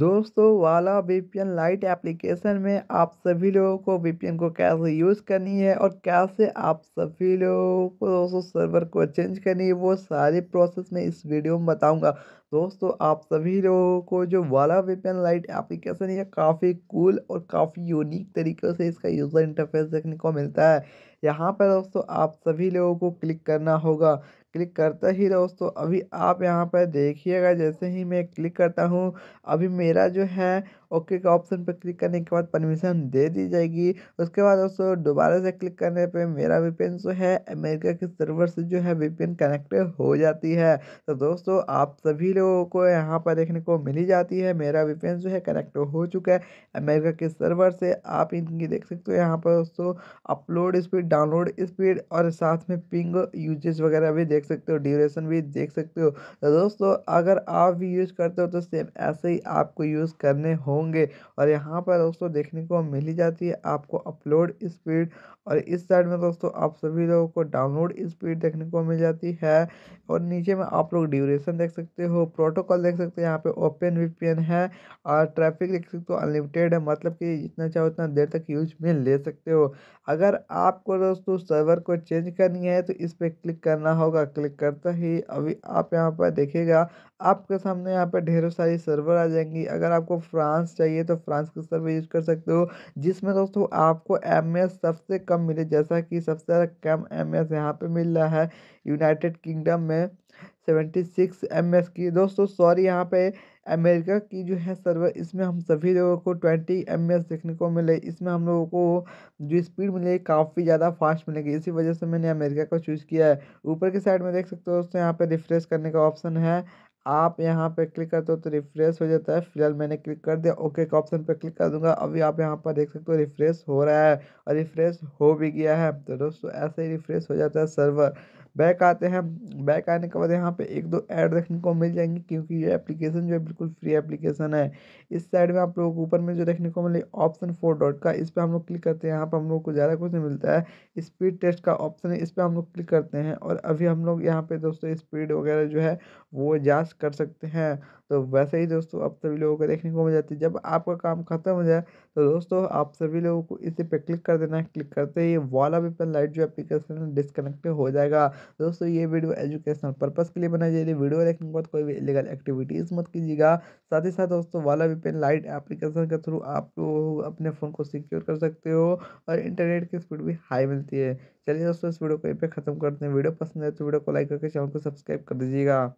दोस्तों वाला VPN light application में आप सभी लोगों को वीपीएन को कैसे यूज़ करनी है और कैसे आप सभी लोगों को दोस्तों सर्वर को चेंज करनी है वो सारी प्रोसेस में इस वीडियो में बताऊंगा दोस्तों आप सभी लोगों को जो वाला वीपीएन लाइट एप्लीकेशन है काफ़ी कूल और काफ़ी यूनिक तरीके से इसका यूज़र इंटरफेस देखने को मिलता है यहाँ पर दोस्तों आप सभी लोगों को क्लिक करना होगा क्लिक करते ही दोस्तों अभी आप यहाँ पर देखिएगा जैसे ही मैं क्लिक करता हूँ अभी मेरा जो है ओके का ऑप्शन पर क्लिक करने के बाद परमिशन दे दी जाएगी उसके बाद दोस्तों दोबारा से क्लिक करने पे मेरा वीपीएन जो है अमेरिका के सर्वर से जो है वीपीएन कनेक्ट हो जाती है तो दोस्तों आप सभी लोगों को यहाँ पर देखने को मिली जाती है मेरा वीपीएन जो है कनेक्ट हो चुका है अमेरिका के सर्वर से आप इनकी देख सकते हो यहाँ पर दोस्तों अपलोड स्पीड डाउनलोड स्पीड और साथ में पिंग यूजेस वगैरह भी देख सकते हो ड्यूरेशन भी देख सकते हो तो दोस्तों अगर आप भी यूज़ करते हो तो सेम ऐसे ही आपको यूज़ करने होंगे और यहाँ पर दोस्तों देखने को मिल ही जाती है आपको अपलोड स्पीड और इस साइड में दोस्तों आप सभी लोगों को डाउनलोड स्पीड देखने को मिल जाती है और नीचे में आप लोग ड्यूरेशन देख सकते हो प्रोटोकॉल देख सकते हो यहाँ पे ओपन वीपीएन है और ट्रैफिक देख सकते हो अनलिमिटेड है मतलब कि जितना चाहो उतना देर तक यूज में ले सकते हो अगर आपको दोस्तों सर्वर को चेंज करनी है तो इस पर क्लिक करना होगा क्लिक करते ही अभी आप यहाँ पर देखिएगा आपके सामने यहाँ पर ढेरों सारी सर्वर आ जाएंगी अगर आपको फ्रांस चाहिए तो फ्रांस का सर्वर यूज कर सकते हो जिसमें दोस्तों आपको एम सबसे कम मिले जैसा कि सबसे ज़्यादा कम एम एस यहाँ पर मिल रहा है यूनाइटेड किंगडम में सेवेंटी सिक्स एम की दोस्तों सॉरी यहाँ पे अमेरिका की जो है सर्वर इसमें हम सभी लोगों को ट्वेंटी एम देखने को मिले इसमें हम लोगों को जो स्पीड मिलेगी काफ़ी ज़्यादा फास्ट मिलेगी इसी वजह से मैंने अमेरिका को चूज़ किया है ऊपर की साइड में देख सकते हो दोस्तों यहाँ पर रिफ्रेश करने का ऑप्शन है आप यहाँ पर क्लिक करते हो तो रिफ्रेश हो जाता है फिलहाल मैंने क्लिक कर दिया ओके का ऑप्शन पर क्लिक कर दूंगा अभी आप यहाँ पर देख सकते हो रिफ्रेश हो रहा है और रिफ्रेश हो भी गया है तो दोस्तों ऐसे ही रिफ्रेश हो जाता है सर्वर बैक आते हैं बैक आने के बाद यहाँ पे एक दो ऐड देखने को मिल जाएंगे क्योंकि ये एप्लीकेशन जो है बिल्कुल फ्री एप्लीकेशन है इस साइड में आप लोगों को ऊपर में जो देखने को मिले ऑप्शन फोर डॉट का इस पर हम लोग क्लिक करते हैं यहाँ पर हम लोग को ज़्यादा कुछ नहीं मिलता है स्पीड टेस्ट का ऑप्शन है इस पर हम लोग क्लिक करते हैं और अभी हम लोग यहाँ पर दोस्तों स्पीड वगैरह जो है वो जाँच कर सकते हैं तो वैसे ही दोस्तों आप सभी लोगों को देखने को मिल जाती है जब आपका काम खत्म हो जाए तो दोस्तों आप सभी लोगों को इसी पे क्लिक कर देना है क्लिक करते ही वाला पेपर लाइट जो एप्लीकेशन है हो जाएगा दोस्तों ये वीडियो एजुकेशनल पर्पज़ के लिए बनाई जाएगी वीडियो देखने के बाद कोई भी इलीगल एक्टिविटीज़ मत कीजिएगा साथ ही साथ दोस्तों वाला पेन लाइट एप्लीकेशन के थ्रू आप अपने फ़ोन को सिक्योर कर सकते हो और इंटरनेट की स्पीड भी हाई मिलती है चलिए दोस्तों इस वीडियो को यहीं पे ख़त्म करते हैं वीडियो पसंद है तो वीडियो को लाइक करके चैनल को सब्सक्राइब कर दीजिएगा